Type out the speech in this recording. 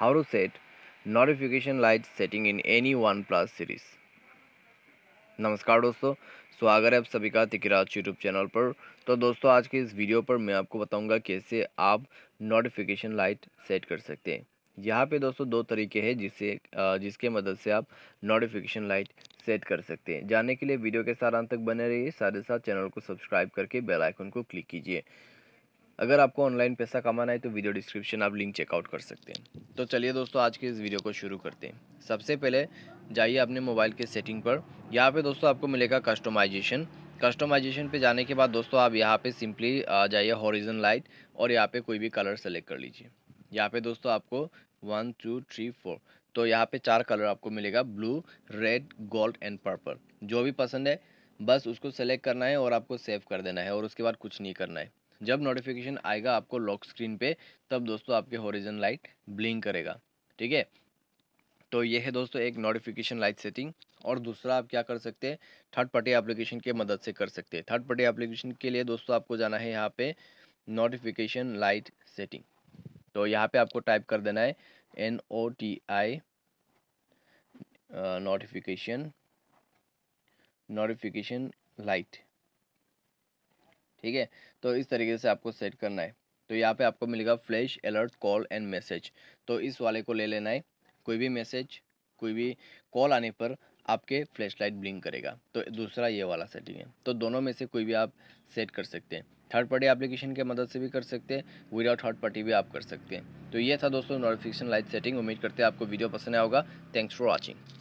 how to set notification light setting in any one plus series नमस्कार दोस्तों स्वागत है आप सभी का तिकराज यूट्यूब चैनल पर तो दोस्तों आज के इस वीडियो पर मैं आपको बताऊंगा कैसे आप नोटिफिकेशन लाइट सेट कर सकते हैं यहाँ पे दोस्तों दो तरीके हैं जिससे जिसके मदद से आप नोटिफिकेशन लाइट सेट कर सकते हैं जानने के लिए वीडियो के साथ अंत तक बने रहिए साथ ही साथ चैनल को सब्सक्राइब करके बेलाइकन को क्लिक कीजिए अगर आपको ऑनलाइन पैसा कमाना है तो वीडियो डिस्क्रिप्शन आप लिंक चेकआउट कर सकते हैं तो चलिए दोस्तों आज के इस वीडियो को शुरू करते हैं सबसे पहले जाइए अपने मोबाइल के सेटिंग पर यहाँ पे दोस्तों आपको मिलेगा कस्टमाइजेशन कस्टमाइजेशन पे जाने के बाद दोस्तों आप यहाँ पे सिंपली जाइए हॉरिजन लाइट और यहाँ पे कोई भी कलर सेलेक्ट कर लीजिए यहाँ पे दोस्तों आपको वन टू थ्री फोर तो यहाँ पे चार कलर आपको मिलेगा blue red gold and purple जो भी पसंद है बस उसको सेलेक्ट करना है और आपको सेव कर देना है और उसके बाद कुछ नहीं करना है जब नोटिफिकेशन आएगा आपको लॉक स्क्रीन पे तब दोस्तों आपके होरिजन लाइट ब्लिंक करेगा ठीक है तो ये है दोस्तों एक नोटिफिकेशन लाइट सेटिंग और दूसरा आप क्या कर सकते हैं थर्ड पार्टी एप्लीकेशन के मदद से कर सकते हैं थर्ड पार्टी एप्लीकेशन के लिए दोस्तों आपको जाना है यहाँ पे नोटिफिकेशन लाइट सेटिंग तो यहाँ पे आपको टाइप कर देना है N O T I notification notification light ठीक है तो इस तरीके से आपको सेट करना है तो यहाँ पे आपको मिलेगा flash alert call and message तो इस वाले को ले लेना है कोई भी मैसेज कोई भी कॉल आने पर आपके फ्लैश लाइट ब्लिंक करेगा तो दूसरा ये वाला सेटिंग है तो दोनों में से कोई भी आप सेट कर सकते हैं थर्ड पार्टी एप्लीकेशन की मदद से भी कर सकते हैं विदाउट थर्ड पार्टी भी आप कर सकते हैं तो ये था दोस्तों नोटिफिकेशन लाइट सेटिंग उम्मीद करते हैं आपको वीडियो पसंद आया होगा थैंक्स फॉर वॉचिंग